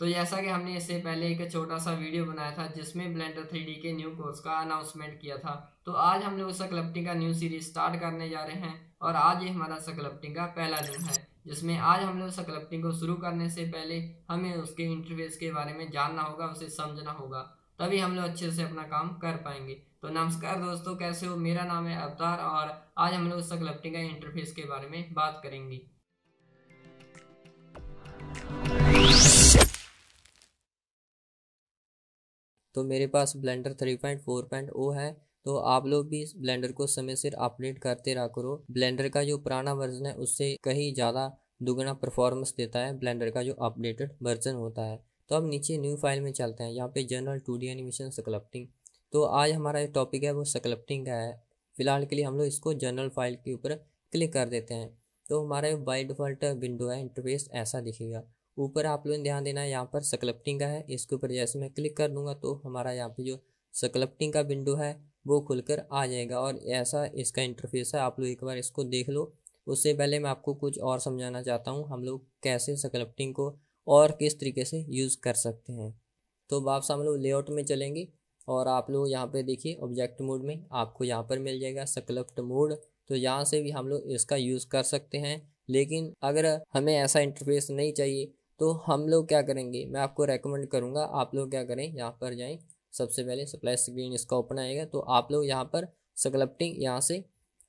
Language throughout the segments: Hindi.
तो जैसा कि हमने इससे पहले एक छोटा सा वीडियो बनाया था जिसमें ब्लेंडर थ्री के न्यू कोर्स का अनाउंसमेंट किया था तो आज हम लोग सकलप्टिंग का न्यू सीरीज स्टार्ट करने जा रहे हैं और आज ये हमारा सकलप्टिंग का पहला दिन है जिसमें आज हम लोग सकलप्टिंग को शुरू करने से पहले हमें उसके इंटरफेस के बारे में जानना होगा उसे समझना होगा तभी हम लोग अच्छे से अपना काम कर पाएंगे तो नमस्कार दोस्तों कैसे हो मेरा नाम है अवतार और आज हम लोग सकलप्टिंग का इंटरफेस के बारे में बात करेंगे तो मेरे पास Blender three point four point O है तो आप लोग भी इस ब्लेंडर को समय सिर अपडेट करते रहा करो ब्लेंडर का जो पुराना वर्जन है उससे कहीं ज़्यादा दुगना परफॉर्मेंस देता है ब्लेंडर का जो अपडेटेड वर्जन होता है तो अब नीचे न्यू फाइल में चलते हैं यहाँ पे general two D animation sculpting तो आज हमारा जो टॉपिक है वो सकलप्टिंग का है फिलहाल के लिए हम लोग इसको जनरल फाइल के ऊपर क्लिक कर देते हैं तो हमारा बाई डिफ़ॉल्ट विंडो है इंटरफेस ऐसा दिखेगा ऊपर आप लोग ध्यान देना है यहाँ पर सकलप्टिंग का है इसके ऊपर जैसे मैं क्लिक कर दूंगा तो हमारा यहाँ पे जो सकलप्टिंग का विंडो है वो खुलकर आ जाएगा और ऐसा इसका इंटरफेस है आप लोग एक बार इसको देख लो उससे पहले मैं आपको कुछ और समझाना चाहता हूँ हम लोग कैसे सकलप्टिंग को और किस तरीके से यूज़ कर सकते हैं तो वापस हम लोग लेआउट में चलेंगे और आप लोग यहाँ पर देखिए ऑब्जेक्ट मोड में आपको यहाँ पर मिल जाएगा सकलप्ट मोड तो यहाँ से भी हम लोग इसका यूज़ कर सकते हैं लेकिन अगर हमें ऐसा इंटरफेस नहीं चाहिए तो हम लोग क्या करेंगे मैं आपको रेकमेंड करूँगा आप लोग क्या करें यहाँ पर जाएँ सबसे पहले सप्लाई स्क्रीन इसका ओपन आएगा तो आप लोग यहाँ पर सकलप्टिंग यहाँ से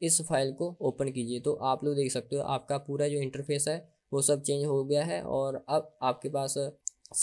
इस फाइल को ओपन कीजिए तो आप लोग देख सकते हो आपका पूरा जो इंटरफेस है वो सब चेंज हो गया है और अब आपके पास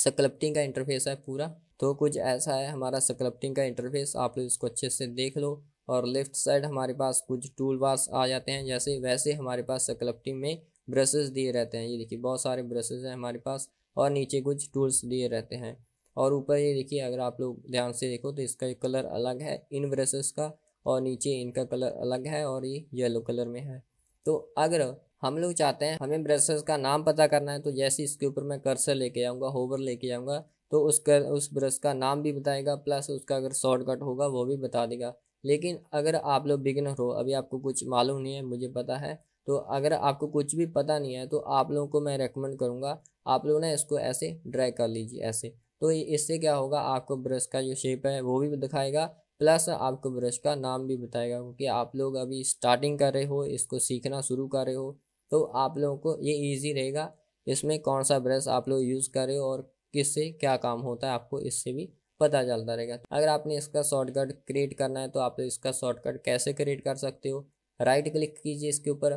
सकलप्टिंग का इंटरफेस है पूरा तो कुछ ऐसा है हमारा सकलप्टिंग का इंटरफेस आप लोग इसको अच्छे से देख लो और लेफ्ट साइड हमारे पास कुछ टूल बार्स आ जाते हैं जैसे वैसे हमारे पास सकलप्टिंग में ब्रशेस दिए रहते हैं ये देखिए बहुत सारे ब्रशेस हैं हमारे पास और नीचे कुछ टूल्स दिए रहते हैं और ऊपर ये देखिए अगर आप लोग ध्यान से देखो तो इसका कलर अलग है इन ब्रशेस का और नीचे इनका कलर अलग है और ये येलो कलर में है तो अगर हम लोग चाहते हैं हमें ब्रशेस का नाम पता करना है तो जैसे इसके ऊपर मैं कर्सर लेके आऊँगा होवर लेके आऊँगा तो उसका उस ब्रश का नाम भी बताएगा प्लस उसका अगर शॉर्टकट होगा वो भी बता देगा लेकिन अगर आप लोग बिगिनर हो अभी आपको कुछ मालूम नहीं है मुझे पता है तो अगर आपको कुछ भी पता नहीं है तो आप लोगों को मैं रेकमेंड करूँगा आप लोग ना इसको ऐसे ड्राई कर लीजिए ऐसे तो इससे क्या होगा आपको ब्रश का जो शेप है वो भी दिखाएगा प्लस आपको ब्रश का नाम भी बताएगा क्योंकि आप लोग अभी स्टार्टिंग कर रहे हो इसको सीखना शुरू कर रहे हो तो आप लोगों को ये ईजी रहेगा इसमें कौन सा ब्रश आप लोग यूज़ कर रहे हो और किससे क्या काम होता है आपको इससे भी पता चलता रहेगा अगर आपने इसका शॉर्टकट क्रिएट करना है तो आप लोग इसका शॉर्टकट कैसे क्रिएट कर सकते हो राइट क्लिक कीजिए इसके ऊपर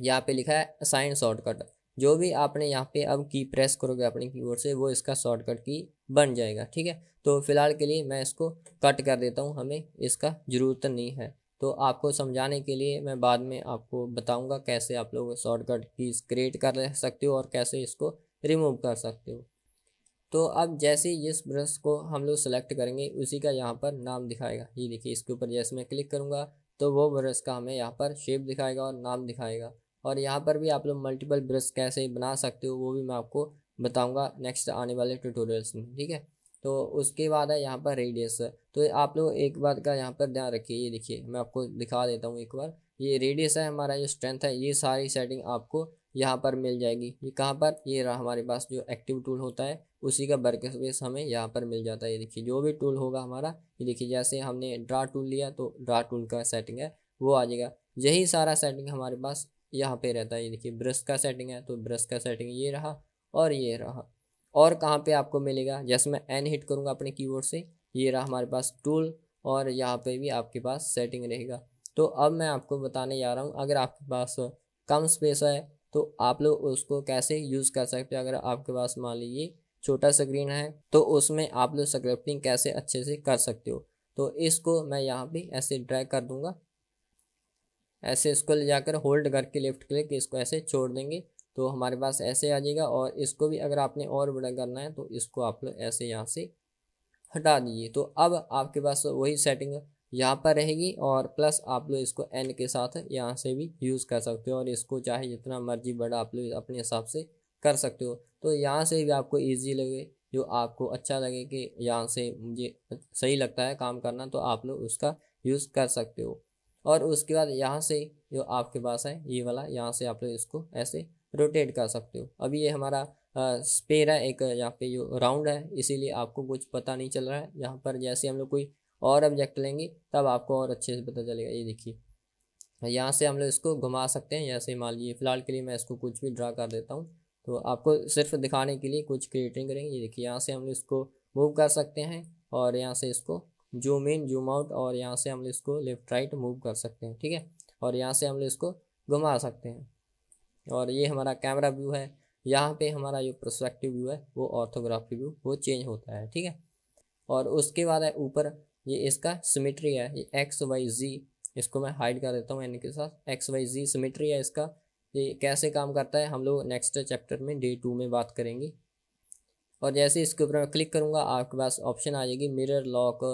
यहाँ पे लिखा है असाइन शॉर्टकट जो भी आपने यहाँ पे अब की प्रेस करोगे अपने कीबोर्ड से वो इसका शॉर्टकट की बन जाएगा ठीक है तो फिलहाल के लिए मैं इसको कट कर देता हूँ हमें इसका ज़रूरत नहीं है तो आपको समझाने के लिए मैं बाद में आपको बताऊंगा कैसे आप लोग शॉर्टकट कीज क्रिएट कर सकते हो और कैसे इसको रिमूव कर सकते हो तो अब जैसे ही इस ब्रश को हम लोग सेलेक्ट करेंगे उसी का यहाँ पर नाम दिखाएगा ये देखिए इसके ऊपर जैसे मैं क्लिक करूँगा तो वो ब्रश का हमें यहाँ पर शेप दिखाएगा और नाम दिखाएगा और यहाँ पर भी आप लोग मल्टीपल ब्रश कैसे बना सकते हो वो भी मैं आपको बताऊँगा नेक्स्ट आने वाले ट्यूटोरियल्स में ठीक है तो उसके बाद है यहाँ पर रेडियस तो आप लोग एक बात का यहाँ पर ध्यान रखिए ये देखिए मैं आपको दिखा देता हूँ एक बार ये रेडियस है हमारा जो स्ट्रेंथ है ये सारी सेटिंग आपको यहाँ पर मिल जाएगी ये कहाँ पर ये रहा हमारे पास जो एक्टिव टूल होता है उसी का वर्क स्पेस हमें यहाँ पर मिल जाता है ये देखिए जो भी टूल होगा हमारा ये देखिए जैसे हमने ड्रा टूल लिया तो ड्रा टूल का सेटिंग है वो आ जाएगा यही सारा सेटिंग हमारे पास यहाँ पे रहता है ये देखिए ब्रश का सेटिंग है तो ब्रश का सेटिंग ये रहा और ये रहा और कहाँ पे आपको मिलेगा जैसे मैं एन हिट करूँगा अपने कीबोर्ड से ये रहा हमारे पास टूल और यहाँ पे भी आपके पास सेटिंग रहेगा तो अब मैं आपको बताने जा रहा हूँ अगर आपके पास कम स्पेस है तो आप लोग उसको कैसे यूज़ कर सकते हो अगर आपके पास मान लीजिए छोटा स्क्रीन है तो उसमें आप लोग स्क्रिप्टिंग कैसे अच्छे से कर सकते हो तो इसको मैं यहाँ पे ऐसे ड्रैग कर दूंगा ऐसे इसको ले जाकर होल्ड करके लेफ्ट क्लिक इसको ऐसे छोड़ देंगे तो हमारे पास ऐसे आ जाएगा और इसको भी अगर आपने और बड़ा करना है तो इसको आप लोग ऐसे यहाँ से हटा दीजिए तो अब आपके पास वही सेटिंग यहाँ पर रहेगी और प्लस आप लोग इसको एन के साथ यहाँ से भी यूज़ कर सकते हो और इसको चाहे जितना मर्जी बड़ा आप लोग अपने हिसाब से कर सकते हो तो यहाँ से भी आपको ईजी लगे जो आपको अच्छा लगे कि यहाँ से मुझे सही लगता है काम करना तो आप लोग उसका यूज़ कर सकते हो और उसके बाद यहाँ से जो आपके पास है ये वाला यहाँ से आप लोग इसको ऐसे रोटेट कर सकते हो अभी ये हमारा स्पेयर है एक यहाँ पे जो राउंड है इसीलिए आपको कुछ पता नहीं चल रहा है यहाँ पर जैसे हम लोग कोई और ऑब्जेक्ट लेंगे तब आपको और अच्छे से पता चलेगा ये देखिए यहाँ से हम लोग इसको घुमा सकते हैं जैसे मान लीजिए फिलहाल के लिए मैं इसको कुछ भी ड्रा कर देता हूँ तो आपको सिर्फ दिखाने के लिए कुछ क्रिएटिंग करेंगे ये देखिए यहाँ से हम लोग इसको मूव कर सकते हैं और यहाँ से इसको जूम इन जूम आउट और यहाँ से हम लोग इसको लेफ्ट राइट मूव कर सकते हैं ठीक है और यहाँ से हम लोग इसको घुमा सकते हैं और ये हमारा कैमरा व्यू है यहाँ पे हमारा जो प्रोस्पेक्टिव व्यू है वो ऑर्थोग्राफी व्यू वो चेंज होता है ठीक है और उसके बाद है ऊपर ये इसका सिमिट्री है ये एक्स वाई जी इसको मैं हाइड कर देता हूँ इनके के साथ एक्स वाई जी सिमिट्री है इसका ये कैसे काम करता है हम लोग नेक्स्ट चैप्टर में डे टू में बात करेंगे और जैसे इसके ऊपर मैं क्लिक करूँगा आपके पास ऑप्शन आ जाएगी मिरर लॉक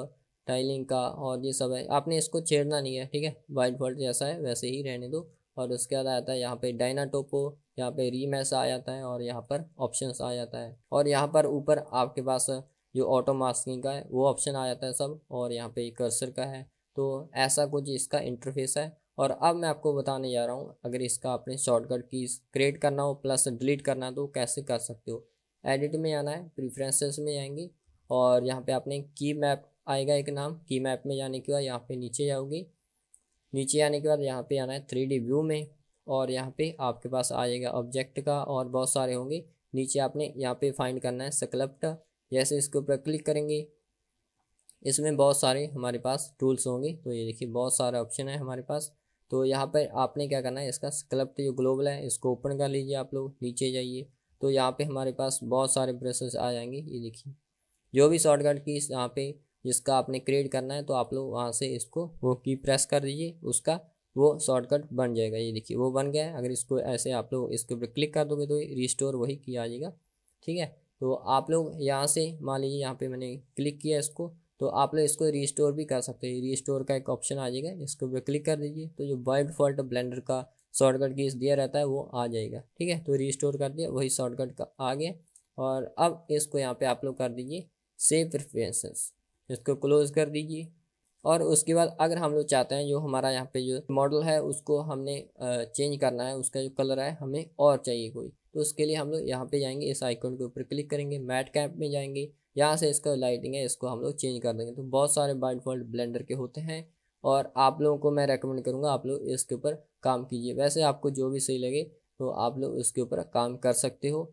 टाइलिंग का और ये सब है आपने इसको छेड़ना नहीं है ठीक है वाइट वर्ल्ड जैसा है वैसे ही रहने दो और उसके बाद आता है यहाँ पे डाइना टोपो यहाँ पे रीमेस आ जाता है और यहाँ पर ऑप्शन आ जाता है और यहाँ पर ऊपर आपके पास जो ऑटो मास्किंग का है वो ऑप्शन आ जाता है सब और यहाँ पे कर्सर का है तो ऐसा कुछ इसका इंटरफेस है और अब मैं आपको बताने जा रहा हूँ अगर इसका आपने शॉर्टकट कीज क्रिएट करना हो प्लस डिलीट करना तो कैसे कर सकते हो एडिट में आना है प्रीफ्रेंसेस में आएंगे और यहाँ पे आपने की मैप आएगा एक नाम की मैप में जाने के बाद यहाँ पे नीचे जाओगे नीचे आने के बाद यहाँ पे आना है थ्री डी व्यू में और यहाँ पे आपके पास आ जाएगा ऑब्जेक्ट का और बहुत सारे होंगे नीचे आपने यहाँ पे फाइंड करना है सकलप्ट जैसे इसके ऊपर क्लिक करेंगे इसमें बहुत सारे हमारे पास टूल्स होंगे तो ये देखिए बहुत सारे ऑप्शन है हमारे पास तो यहाँ पर आपने क्या करना है इसका सकलप्ट जो ग्लोबल है इसको ओपन कर लीजिए आप लोग नीचे जाइए तो यहाँ पे हमारे पास बहुत सारे ब्रशेस आ जाएंगे ये देखिए जो भी शॉर्टकट की यहाँ पे जिसका आपने क्रिएट करना है तो आप लोग वहाँ से इसको वो की प्रेस कर दीजिए उसका वो शॉर्टकट बन जाएगा ये देखिए वो बन गया है अगर इसको ऐसे आप लोग इसके ऊपर क्लिक कर दोगे तो रिस्टोर वही किया जाएगा ठीक है तो आप लोग यहाँ से मान लीजिए यहाँ पे मैंने क्लिक किया इसको तो आप लोग इसको रिस्टोर भी कर सकते हैं रिस्टोर का एक ऑप्शन आ जाएगा इसके ऊपर क्लिक कर दीजिए तो जो बाई डिफ़ॉल्ट ब्लेंडर का शॉर्टकट की दिया रहता है वो आ जाएगा ठीक है तो रिस्टोर कर दिया वही शॉर्टकट का आ गया और अब इसको यहाँ पर आप लोग कर दीजिए सेफ प्रिफ्रेंसेस इसको क्लोज़ कर दीजिए और उसके बाद अगर हम लोग चाहते हैं जो हमारा यहाँ पे जो मॉडल है उसको हमने चेंज करना है उसका जो कलर है हमें और चाहिए कोई तो उसके लिए हम लोग यहाँ पे जाएंगे इस आइकन के ऊपर क्लिक करेंगे मैट कैप में जाएंगे यहाँ से इसका लाइटिंग है इसको हम लोग चेंज कर देंगे तो बहुत सारे बाइट फॉल्ट ब्लेंडर के होते हैं और आप लोगों को मैं रेकमेंड करूँगा आप लोग इसके ऊपर काम कीजिए वैसे आपको जो भी सही लगे तो आप लोग उसके ऊपर काम कर सकते हो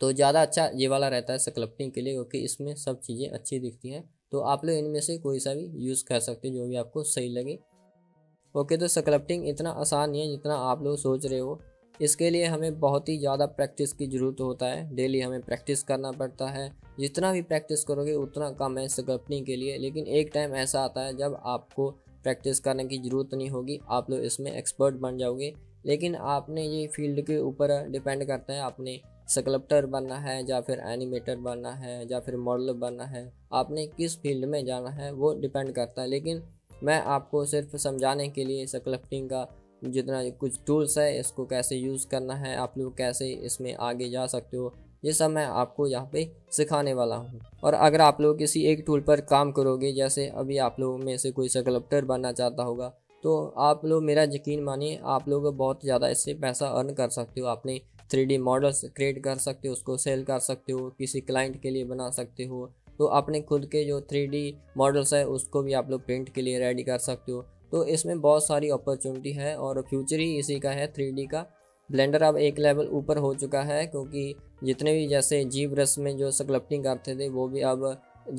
तो ज़्यादा अच्छा ये वाला रहता है सकलप्टिंग के लिए क्योंकि इसमें सब चीज़ें अच्छी दिखती हैं तो आप लोग इनमें से कोई सा भी यूज़ कर सकते हो जो भी आपको सही लगे ओके तो स्क्रप्टिंग इतना आसान नहीं है जितना आप लोग सोच रहे हो इसके लिए हमें बहुत ही ज़्यादा प्रैक्टिस की ज़रूरत होता है डेली हमें प्रैक्टिस करना पड़ता है जितना भी प्रैक्टिस करोगे उतना कम है स्क्रप्टिंग के लिए लेकिन एक टाइम ऐसा आता है जब आपको प्रैक्टिस करने की ज़रूरत नहीं होगी आप लोग इसमें एक्सपर्ट बन जाओगे लेकिन आपने ये फील्ड के ऊपर डिपेंड करता है आपने स्कल्प्टर बनना है या फिर एनिमेटर बनना है या फिर मॉडल बनना है आपने किस फील्ड में जाना है वो डिपेंड करता है लेकिन मैं आपको सिर्फ समझाने के लिए स्कल्प्टिंग का जितना कुछ टूल्स है इसको कैसे यूज़ करना है आप लोग कैसे इसमें आगे जा सकते हो ये सब मैं आपको यहाँ पे सिखाने वाला हूँ और अगर आप लोग किसी एक टूल पर काम करोगे जैसे अभी आप लोगों में से कोई स्कल्प्टर बनना चाहता होगा तो आप लोग मेरा यकीन मानिए आप लोग बहुत ज़्यादा इससे पैसा अर्न कर सकते हो आपने थ्री मॉडल्स क्रिएट कर सकते हो उसको सेल कर सकते हो किसी क्लाइंट के लिए बना सकते हो तो अपने खुद के जो थ्री मॉडल्स है उसको भी आप लोग प्रिंट के लिए रेडी कर सकते हो तो इसमें बहुत सारी अपॉर्चुनिटी है और फ्यूचर ही इसी का है थ्री का ब्लेंडर अब एक लेवल ऊपर हो चुका है क्योंकि जितने भी जैसे जी ब्रश में जो स्कल्पटिंग करते थे वो भी अब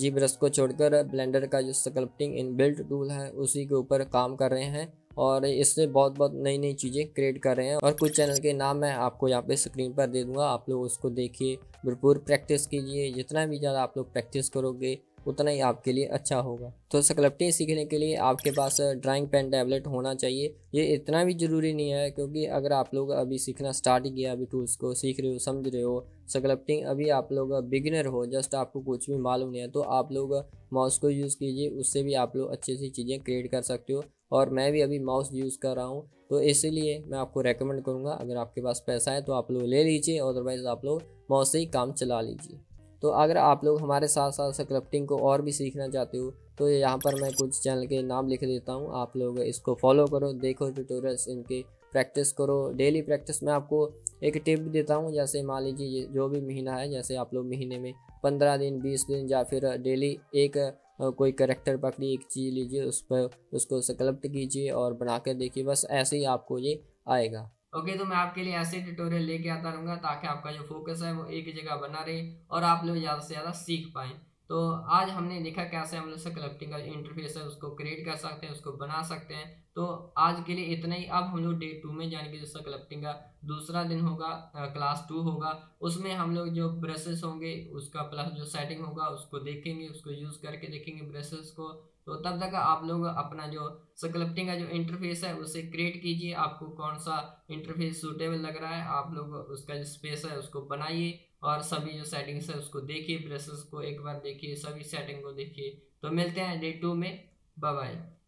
जी ब्रश को छोड़कर ब्लेंडर का जो स्कल्पटिंग इन बिल्ट टूल है उसी के ऊपर काम कर रहे हैं और इससे बहुत बहुत नई नई चीज़ें क्रिएट कर रहे हैं और कुछ चैनल के नाम मैं आपको यहाँ पे स्क्रीन पर दे दूँगा आप लोग उसको देखिए भरपूर प्रैक्टिस कीजिए जितना भी ज़्यादा आप लोग प्रैक्टिस करोगे उतना ही आपके लिए अच्छा होगा तो सकलप्टिंग सीखने के लिए आपके पास ड्राइंग पेन टैबलेट होना चाहिए ये इतना भी ज़रूरी नहीं है क्योंकि अगर आप लोग अभी सीखना स्टार्ट किया अभी टूल्स तो को सीख रहे हो समझ रहे हो सकलप्टिंग अभी आप लोग बिगिनर हो जस्ट आपको कुछ भी मालूम नहीं है तो आप लोग माउस को यूज़ कीजिए उससे भी आप लोग अच्छे सी चीज़ें क्रिएट कर सकते हो और मैं भी अभी माउस यूज़ कर रहा हूँ तो इसीलिए मैं आपको रेकमेंड करूँगा अगर आपके पास पैसा है तो आप लोग ले लीजिए अदरवाइज़ आप लोग माउस से ही काम चला लीजिए तो अगर आप लोग हमारे साथ साथ स्क्रप्टिंग को और भी सीखना चाहते हो तो यहाँ पर मैं कुछ चैनल के नाम लिख देता हूँ आप लोग इसको फॉलो करो देखो ट्यूटोरियल्स इनके प्रैक्टिस करो डेली प्रैक्टिस में आपको एक टिप देता हूँ जैसे मान लीजिए जो भी महीना है जैसे आप लोग महीने में पंद्रह दिन बीस दिन या फिर डेली एक कोई करेक्टर पकड़िए एक चीज़ लीजिए उस पर उसको सकलप्ट कीजिए और बना कर देखिए बस ऐसे ही आपको ये आएगा ओके okay, तो मैं आपके लिए ऐसे ट्यूटोरियल लेके आता रहूँगा ताकि आपका जो फोकस है वो एक जगह बना रहे और आप लोग ज़्यादा से ज़्यादा सीख पाएँ तो आज हमने देखा कैसे हम लोग कलेक्टिंग का इंटरफेस है उसको क्रिएट कर सकते हैं उसको बना सकते हैं तो आज के लिए इतना ही अब हम लोग डे टू में जाने के जैसे कलेक्टिंग का दूसरा दिन होगा क्लास टू होगा उसमें हम लोग जो ब्रशेस होंगे उसका प्लस जो सेटिंग होगा उसको देखेंगे उसको यूज़ करके देखेंगे ब्रशेस को तो तब तक आप लोग अपना जो सकलप्टिंग का जो इंटरफेस है उसे क्रिएट कीजिए आपको कौन सा इंटरफेस सूटेबल लग रहा है आप लोग उसका जो स्पेस है उसको बनाइए और सभी जो सेटिंग्स है उसको देखिए ब्रशेस को एक बार देखिए सभी सेटिंग को देखिए तो मिलते हैं डे टू में बाय